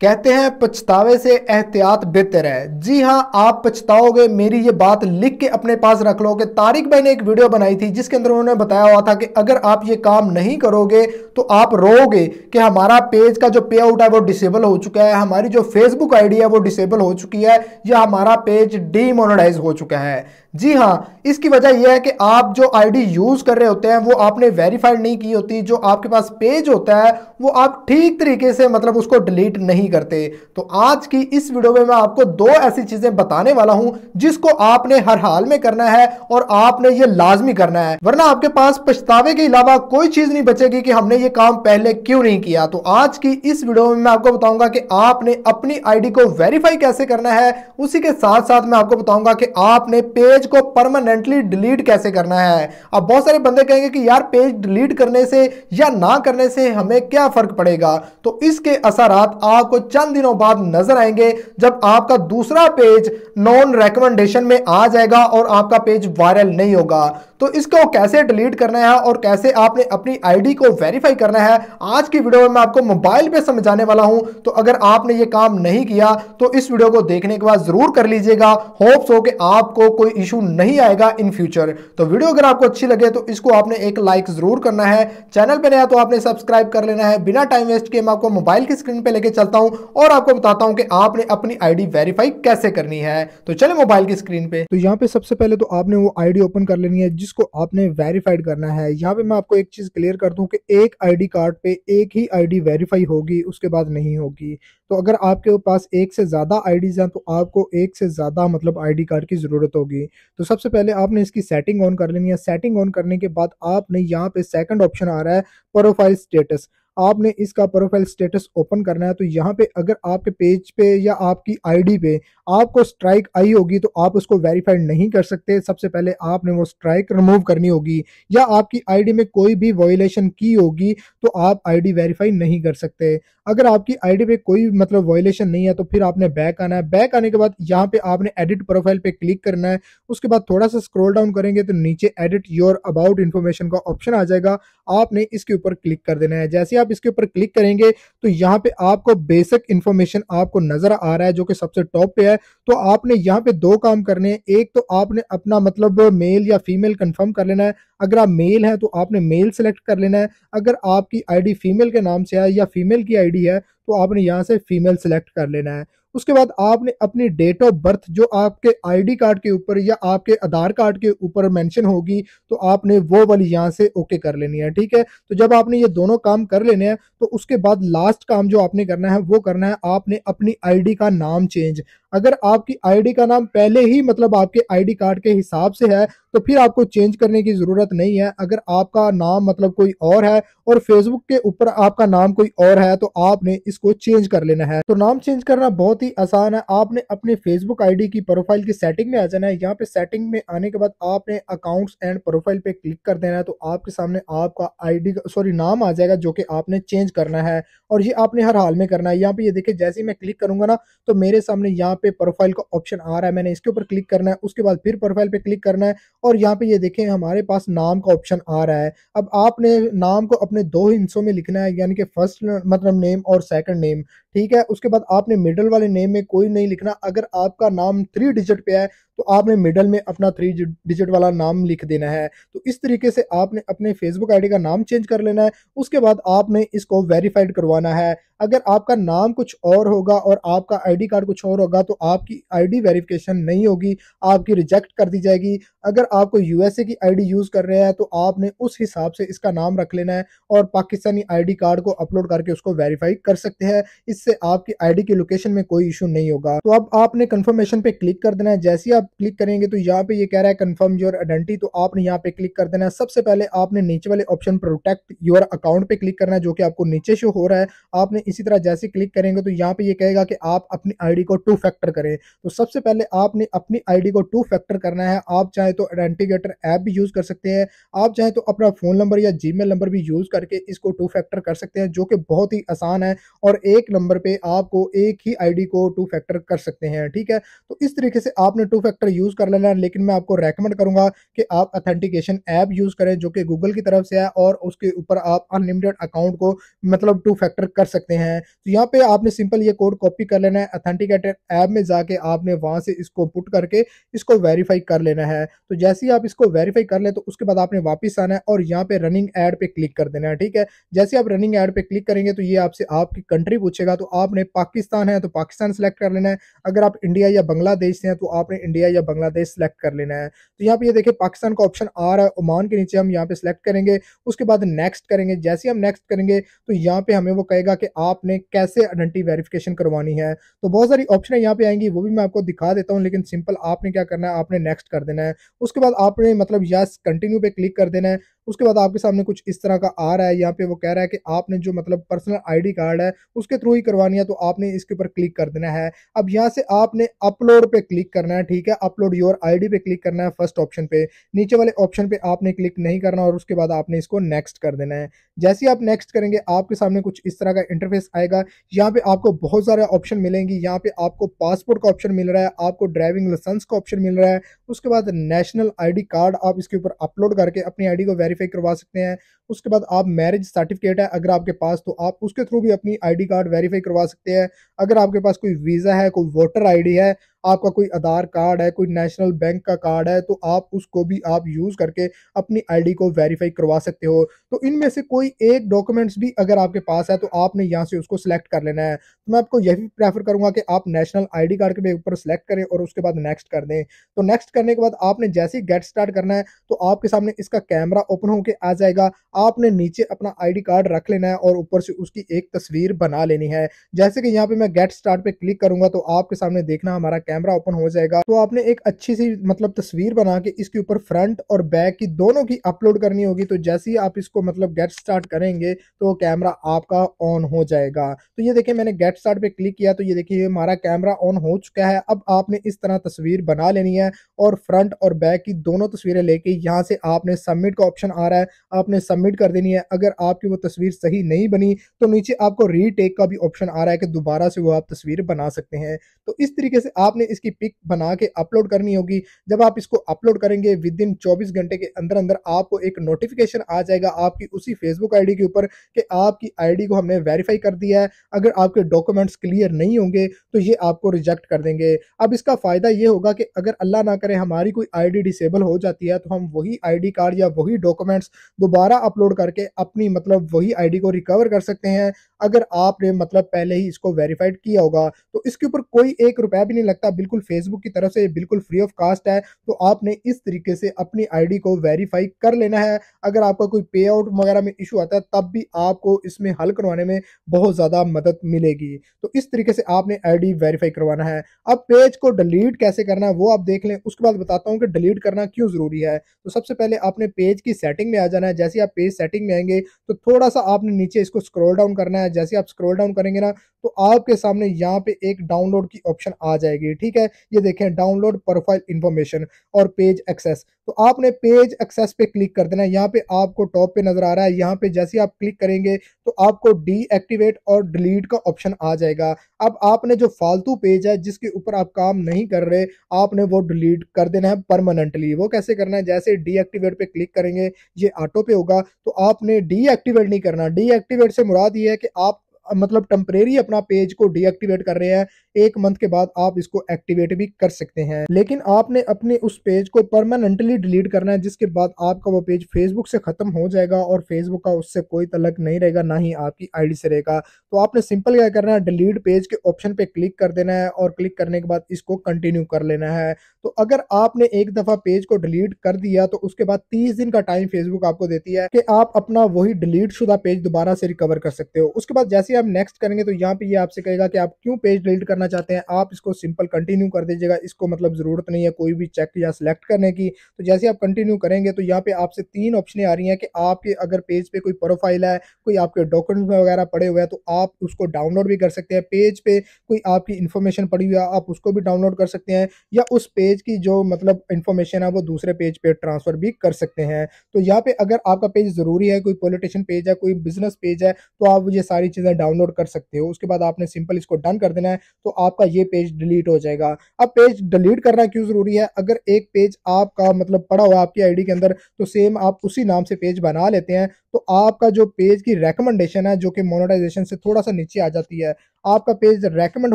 कहते हैं पछतावे से एहतियात बेहतर है जी हाँ आप पछताओगे मेरी ये बात लिख के अपने पास रख लो कि तारिक भाई ने एक वीडियो बनाई थी जिसके अंदर उन्होंने बताया हुआ था कि अगर आप ये काम नहीं करोगे तो आप रोओगे कि हमारा पेज का जो पे आउट है वो डिसेबल हो चुका है हमारी जो फेसबुक आईडी है वो डिसेबल हो चुकी है या हमारा पेज डीमोनोडाइज हो चुका है जी हाँ इसकी वजह यह है कि आप जो आईडी यूज़ कर रहे होते हैं वो आपने वेरीफाइड नहीं की होती जो आपके पास पेज होता है वो आप ठीक तरीके से मतलब उसको डिलीट नहीं नहीं करते तो आज की इस वीडियो में मैं आपको दो ऐसी चीजें बताने वाला हूं जिसको आपने हर हाल में करना है और आपने ये लाजमी करना है वरना आपके पास पछतावे के अलावा कोई चीज नहीं बचेगी कि हमने ये काम पहले क्यों नहीं किया तो आज की इस वीडियो में मैं आपको बताऊंगा कि आपने अपनी आईडी को वेरीफाई कैसे करना है उसी के साथ साथ मैं आपको बताऊंगा कि आपने पेज को परमानेंटली डिलीट कैसे करना है अब बहुत सारे बंदे कहेंगे कि यार पेज डिलीट करने से या ना करने से हमें क्या फर्क पड़ेगा तो इसके असर आपको आपको चंद दिनों बाद नजर आएंगे जब आपका दूसरा पेज नॉन रेकमेंडेशन में आ जाएगा और आपका पेज वायरल नहीं होगा तो इसको कैसे डिलीट करना है और कैसे आपने अपनी आईडी को वेरीफाई करना है आज की वीडियो में मैं आपको मोबाइल पे समझाने वाला हूं तो अगर आपने ये काम नहीं किया तो इस वीडियो को देखने के बाद जरूर कर लीजिएगा होप्स हो कि आपको कोई इशू नहीं आएगा इन फ्यूचर तो वीडियो अगर आपको अच्छी लगे तो इसको आपने एक लाइक जरूर करना है चैनल पर नया तो आपने सब्सक्राइब कर लेना है बिना टाइम वेस्ट किए मैं आपको मोबाइल की स्क्रीन पर लेके चलता हूं और आपको बताता हूं कि आपने अपनी आईडी वेरीफाई कैसे करनी है तो चले मोबाइल की स्क्रीन पे तो यहाँ पे सबसे पहले तो आपने वो आईडी ओपन कर लेनी है जिस को आपने वेरीफाइड करना है यहाँ पे मैं आपको एक चीज़ क्लियर कर दूँ कि एक आईडी कार्ड पे एक ही आईडी वेरीफाई होगी उसके बाद नहीं होगी तो अगर आपके पास एक से ज़्यादा आईडीज़ हैं तो आपको एक से ज़्यादा मतलब आईडी कार्ड की ज़रूरत होगी तो सबसे पहले आपने इसकी सेटिंग ऑन कर लेनी है सेटिंग ऑन करने के बाद आपने यहाँ पे सेकंड ऑप्शन आ रहा है प्रोफाइल स्टेटस आपने इसका प्रोफाइल स्टेटस ओपन करना है तो यहाँ पे अगर आपके पेज पे या आपकी आईडी पे आपको स्ट्राइक आई होगी तो आप उसको वेरीफाई नहीं कर सकते सबसे पहले आपने वो स्ट्राइक रिमूव करनी होगी या आपकी आईडी में कोई भी वॉयलेशन की होगी तो आप आईडी वेरीफाई नहीं कर सकते अगर आपकी आईडी पे कोई मतलब वॉयलेशन नहीं है तो फिर आपने बैक आना है बैक आने के बाद यहाँ पे आपने एडिट प्रोफाइल पे क्लिक करना है उसके बाद थोड़ा सा स्क्रोल डाउन करेंगे तो नीचे एडिट योर अबाउट इन्फॉर्मेशन का ऑप्शन आ जाएगा आपने इसके ऊपर क्लिक कर देना है जैसे आप इसके ऊपर क्लिक करेंगे तो यहाँ पे आपको बेसिक इन्फॉर्मेशन आपको नजर आ रहा है जो कि सबसे टॉप पे है तो आपने यहाँ पे दो काम करने हैं एक तो आपने अपना मतलब मेल या फीमेल कंफर्म कर लेना है अगर आप मेल हैं तो आपने मेल सेलेक्ट कर लेना है अगर आपकी आईडी फीमेल के नाम से है या फीमेल की आईडी है तो आपने यहाँ से फीमेल सेलेक्ट कर लेना है उसके बाद आपने अपनी डेट ऑफ बर्थ जो आपके आईडी कार्ड के ऊपर या आपके आधार कार्ड के ऊपर मेंशन होगी तो आपने वो वाली यहाँ से ओके कर लेनी है ठीक है तो जब आपने ये दोनों काम कर लेने हैं तो उसके बाद लास्ट काम जो आपने करना है वो करना है आपने अपनी आईडी का नाम चेंज अगर आपकी आईडी का नाम पहले ही मतलब आपके आईडी कार्ड के हिसाब से है तो फिर आपको चेंज करने की ज़रूरत नहीं है अगर आपका नाम मतलब कोई और है और फेसबुक के ऊपर आपका नाम कोई और है तो आपने इसको चेंज कर लेना है तो नाम चेंज करना बहुत ही आसान है आपने अपने फेसबुक आईडी की प्रोफाइल की सेटिंग में आ जाना है यहाँ पे सेटिंग में आने के बाद आपने अकाउंट्स एंड प्रोफाइल पे क्लिक कर देना है तो आपके सामने आपका आईडी सॉरी नाम आ जाएगा जो कि आपने चेंज करना है और ये आपने हर हाल में करना है यहाँ पे ये देखिए जैसे ही मैं क्लिक करूंगा ना तो मेरे सामने यहाँ पे प्रोफाइल का ऑप्शन आ रहा है मैंने इसके ऊपर क्लिक करना है उसके बाद फिर प्रोफाइल पे क्लिक करना है और यहाँ पे ये देखें हमारे पास नाम का ऑप्शन आ रहा है अब आपने नाम को अपने दो हिस्सों में लिखना है यानी कि फर्स्ट मतलब नेम और सेकंड नेम ठीक है उसके बाद आपने मिडल वाले नेम में कोई नहीं लिखना अगर आपका नाम थ्री डिजिट पे है तो आपने मिडल में अपना थ्री डिजिट वाला नाम लिख देना है तो इस तरीके से आपने अपने फेसबुक आईडी का नाम चेंज कर लेना है उसके बाद आपने इसको वेरीफाइड करवाना है अगर आपका नाम कुछ और होगा और आपका आईडी कार्ड कुछ और होगा तो आपकी आईडी वेरिफिकेशन नहीं होगी आपकी रिजेक्ट कर दी जाएगी अगर आपको यूएसए की आईडी यूज़ कर रहे हैं तो आपने उस हिसाब से इसका नाम रख लेना है और पाकिस्तानी आईडी कार्ड को अपलोड करके उसको वेरीफाई कर सकते हैं इस इससे आपकी आईडी की लोकेशन में कोई इशू नहीं होगा तो अब आपने कंफर्मेशन पे क्लिक कर देना है जैसे ही आप क्लिक करेंगे तो यहाँ पे ये कह रहा है कंफर्म योर आइडेंटिटी तो आपने यहाँ पे क्लिक कर देना है सबसे पहले आपने नीचे वाले ऑप्शन प्रोटेक्ट योर अकाउंट पे क्लिक करना है जो कि आपको नीचे शो हो रहा है आपने इसी तरह जैसे क्लिक करेंगे तो यहाँ पे ये कहेगा कि आप अपनी आईडी को टू फैक्टर करें तो सबसे पहले आपने अपनी आईडी को टू फैक्टर करना है आप चाहे तो आइडेंटिकेटर ऐप भी यूज कर सकते हैं आप चाहे तो अपना फोन नंबर या जीमेल नंबर भी यूज करके इसको टू फैक्टर कर सकते हैं जो कि बहुत ही आसान है और एक नंबर नंबर पे आपको एक ही आईडी को टू फैक्टर कर सकते हैं ठीक है तो इस तरीके से आपने टू फैक्टर यूज़ कर लेना है लेकिन मैं आपको रेकमेंड करूंगा कि आप अथेंटिकेशन ऐप यूज़ करें जो कि गूगल की तरफ से है और उसके ऊपर आप अनलिमिटेड अकाउंट को मतलब टू फैक्टर कर सकते हैं तो यहाँ पे आपने सिंपल ये कोड कॉपी कर लेना है अथेंटिकेटेड ऐप में जाके आपने वहां से इसको पुट करके इसको वेरीफाई कर लेना है तो जैसे ही आप इसको वेरीफाई कर ले तो उसके बाद आपने वापस आना है और यहाँ पे रनिंग एड पे क्लिक कर देना है ठीक है जैसे आप रनिंग एड पे क्लिक करेंगे तो ये आपसे आपकी कंट्री पूछेगा तो तो आपने पाकिस्तान है तो पाकिस्तान सेलेक्ट कर लेना है अगर आप इंडिया या बांग्लादेश से हैं तो आपने इंडिया या बांग्लादेश सेलेक्ट कर लेना है तो यहाँ पे ये देखिए पाकिस्तान का ऑप्शन आ रहा है ओमान के नीचे हम यहाँ पे सेलेक्ट करेंगे उसके बाद नेक्स्ट करेंगे जैसे हम नेक्स्ट करेंगे तो यहाँ पे हमें वो कहेगा कि आपने कैसे आइडेंटिटी वेरिफिकेशन करवानी है तो बहुत सारी ऑप्शन यहाँ पे आएंगी वो भी मैं आपको दिखा देता हूँ लेकिन सिंपल आपने क्या करना है आपने नेक्स्ट कर देना है उसके बाद आपने मतलब यस कंटिन्यू पे क्लिक कर देना है उसके बाद आपके सामने कुछ इस तरह का आ रहा है यहाँ पे वो कह रहा है कि आपने जो मतलब पर्सनल आईडी कार्ड है उसके थ्रू ही करवानी है तो आपने इसके ऊपर क्लिक कर देना है अब यहाँ से आपने अपलोड पे क्लिक करना है ठीक है अपलोड योर आईडी पे क्लिक करना है फर्स्ट ऑप्शन पे नीचे वाले ऑप्शन पे आपने क्लिक नहीं करना और उसके बाद आपने इसको नेक्स्ट कर देना है जैसे ही आप नेक्स्ट करेंगे आपके सामने कुछ इस तरह का इंटरफेस आएगा यहाँ पे आपको बहुत सारे ऑप्शन मिलेंगे यहाँ पे आपको पासपोर्ट का ऑप्शन मिल रहा है आपको ड्राइविंग लाइसेंस का ऑप्शन मिल रहा है उसके बाद नेशनल आईडी कार्ड आप इसके ऊपर अपलोड करके अपनी आईडी को वेरीफाई करवा सकते हैं उसके बाद आप मैरिज सर्टिफिकेट है अगर आपके पास तो आप उसके थ्रू भी अपनी आईडी कार्ड वेरीफाई वेरीफाई करवा सकते हैं अगर आपके पास कोई वीज़ा है कोई वोटर आईडी है आपका कोई आधार कार्ड है कोई नेशनल बैंक का कार्ड है तो आप उसको भी आप यूज़ करके अपनी आईडी को वेरीफाई करवा सकते हो तो इनमें से कोई एक डॉक्यूमेंट्स भी अगर आपके पास है तो आपने यहाँ से उसको सिलेक्ट कर लेना है तो मैं आपको यही प्रेफर करूँगा कि आप नेशनल आई कार्ड के ऊपर सेलेक्ट करें और उसके बाद नेक्स्ट कर दें तो नेक्स्ट करने के बाद आपने जैसे ही गेट स्टार्ट करना है तो आपके सामने इसका कैमरा ओपन होकर आ जाएगा आपने नीचे अपना आई कार्ड रख लेना है और ऊपर से उसकी एक तस्वीर बना लेनी है जैसे कि यहाँ पे मैं गेट स्टार्ट पे क्लिक करूंगा तो आपके सामने देखना हमारा कैमरा ओपन हो जाएगा तो आपने एक अच्छी सी मतलब तस्वीर बना के इसके ऊपर फ्रंट और बैक की दोनों की अपलोड करनी होगी तो जैसे ही आप इसको मतलब गेट स्टार्ट करेंगे तो कैमरा आपका ऑन हो जाएगा तो ये देखिए मैंने गेट स्टार्ट पे क्लिक किया तो ये देखिए हमारा कैमरा ऑन हो चुका है अब आपने इस तरह तस्वीर बना लेनी है और फ्रंट और बैक की दोनों तस्वीरें लेके यहाँ से आपने सबमिट का ऑप्शन आ रहा है आपने सबमिट कर देनी है अगर आपकी वो तस्वीर सही नहीं बनी तो नीचे आपको रीटेक का भी ऑप्शन आ रहा है कि दोबारा से वो आप तस्वीर बना सकते हैं तो इस तरीके से आपने आपने इसकी पिक बना के अपलोड करनी होगी जब आप इसको अपलोड करेंगे विद इन चौबीस घंटे के अंदर अंदर आपको एक नोटिफिकेशन आ जाएगा आपकी उसी फेसबुक आईडी के ऊपर कि आपकी आईडी को हमने वेरीफाई कर दिया है अगर आपके डॉक्यूमेंट्स क्लियर नहीं होंगे तो ये आपको रिजेक्ट कर देंगे अब इसका फ़ायदा ये होगा कि अगर अल्लाह ना करे हमारी कोई आई डिसेबल हो जाती है तो हम वही आई कार्ड या वही डॉक्यूमेंट्स दोबारा अपलोड करके अपनी मतलब वही आईडी को रिकवर कर सकते हैं अगर आपने मतलब पहले ही इसको वेरीफाइड किया होगा तो इसके ऊपर कोई एक रुपया भी नहीं लगता बिल्कुल फेसबुक की तरफ से बिल्कुल फ्री ऑफ कास्ट है तो आपने इस तरीके से अपनी आईडी को वेरीफाई कर लेना है अगर आपका कोई पे आउट वगैरह में इशू आता है तब भी आपको इसमें हल करवाने में बहुत ज़्यादा मदद मिलेगी तो इस तरीके से आपने आईडी वेरीफाई करवाना है अब पेज को डिलीट कैसे करना है वो आप देख लें उसके बाद बताता हूँ कि डिलीट करना क्यों ज़रूरी है तो सबसे पहले आपने पेज की सेटिंग में आ जाना है जैसे आप पेज सेटिंग में आएंगे तो थोड़ा सा आपने नीचे इसको स्क्रोल डाउन करना है जैसे आप स्क्रोल डाउन करेंगे ना तो आपके सामने यहाँ पे एक डाउनलोड की ऑप्शन आ जाएगी लिए ठीक है ये देखें डाउनलोड प्रोफाइल इन्फॉर्मेशन और पेज एक्सेस तो आपने पेज एक्सेस पे क्लिक कर देना यहाँ पे आपको टॉप पे नज़र आ रहा है यहाँ पे जैसे आप क्लिक करेंगे तो आपको डीएक्टिवेट और डिलीट का ऑप्शन आ जाएगा अब आपने जो फालतू पेज है जिसके ऊपर आप काम नहीं कर रहे आपने वो डिलीट कर देना है परमानेंटली वो कैसे करना है जैसे डीएक्टिवेट पे क्लिक करेंगे ये ऑटो पे होगा तो आपने डीएक्टिवेट नहीं करना डीएक्टिवेट से मुराद ये है कि आप मतलब टेम्परेरी अपना पेज को डीएक्टिवेट कर रहे हैं एक मंथ के बाद आप इसको एक्टिवेट भी कर सकते हैं लेकिन आपने अपने उस पेज को परमानेंटली डिलीट करना है जिसके बाद आपका वो पेज फेसबुक से खत्म हो जाएगा और फेसबुक का उससे कोई तलक नहीं रहेगा ना ही आपकी आईडी से रहेगा तो आपने सिंपल क्या करना है डिलीट पेज के ऑप्शन पे क्लिक कर देना है और क्लिक करने के बाद इसको कंटिन्यू कर लेना है तो अगर आपने एक दफा पेज को डिलीट कर दिया तो उसके बाद तीस दिन का टाइम फेसबुक आपको देती है कि आप अपना वही डिलीट शुदा पेज दोबारा से रिकवर कर सकते हो उसके बाद जैसे आप नेक्स्ट करेंगे तो यहाँ पे आपसे कहेगा कि आप क्यों पेज डिलीट करना करना चाहते हैं आप इसको सिंपल कंटिन्यू कर दीजिएगा इसको मतलब ज़रूरत नहीं है कोई भी चेक या सिलेक्ट करने की तो जैसे आप कंटिन्यू करेंगे तो यहाँ पे आपसे तीन ऑप्शनें आ रही हैं कि आपके अगर पेज पे कोई प्रोफाइल है कोई आपके डॉक्यूमेंट्स वगैरह पड़े हुए हैं तो आप उसको डाउनलोड भी कर सकते हैं पेज पे कोई आपकी इन्फॉर्मेशन पड़ी हुई है आप उसको भी डाउनलोड कर सकते हैं या उस पेज की जो मतलब इन्फॉर्मेशन है वो दूसरे पेज पर ट्रांसफ़र भी कर सकते हैं तो यहाँ पर अगर आपका पेज ज़रूरी है कोई पोलिटिशन पेज है कोई बिजनेस पेज है तो आप ये सारी चीज़ें डाउनलोड कर सकते हो उसके बाद आपने सिंपल इसको डन कर देना है तो आपका ये पेज डिलीट हो जाएगा अब पेज डिलीट करना क्यों ज़रूरी है अगर एक पेज आपका मतलब पड़ा हुआ आपकी आईडी के अंदर तो सेम आप उसी नाम से पेज बना लेते हैं तो आपका जो पेज की रिकमेंडेशन है जो कि मोनेटाइजेशन से थोड़ा सा नीचे आ जाती है आपका पेज रेकमेंड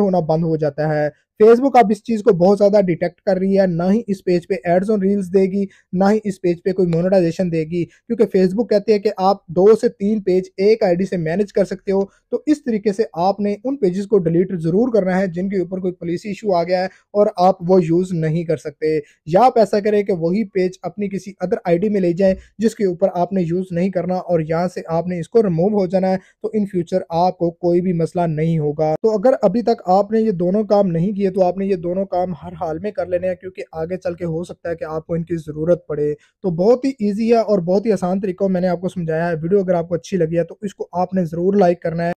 होना बंद हो जाता है फेसबुक अब इस चीज़ को बहुत ज़्यादा डिटेक्ट कर रही है ना ही इस पेज पे एड्स और रील्स देगी ना ही इस पेज पे कोई मोनेटाइजेशन देगी क्योंकि फेसबुक कहती है कि आप दो से तीन पेज एक आईडी से मैनेज कर सकते हो तो इस तरीके से आपने उन पेजेस को डिलीट ज़रूर करना है जिनके ऊपर कोई पॉलिसी इशू आ गया है और आप वो यूज़ नहीं कर सकते या आप ऐसा करें कि वही पेज अपनी किसी अदर आई में ले जाएँ जिसके ऊपर आपने यूज़ नहीं करना और यहाँ से आपने इसको रिमूव हो जाना है तो इन फ्यूचर आपको कोई भी मसला नहीं होगा होगा तो अगर अभी तक आपने ये दोनों काम नहीं किए तो आपने ये दोनों काम हर हाल में कर लेने हैं क्योंकि आगे चल के हो सकता है कि आपको इनकी ज़रूरत पड़े तो बहुत ही ईजी है और बहुत ही आसान तरीकों मैंने आपको समझाया है वीडियो अगर आपको अच्छी लगी है तो इसको आपने ज़रूर लाइक करना है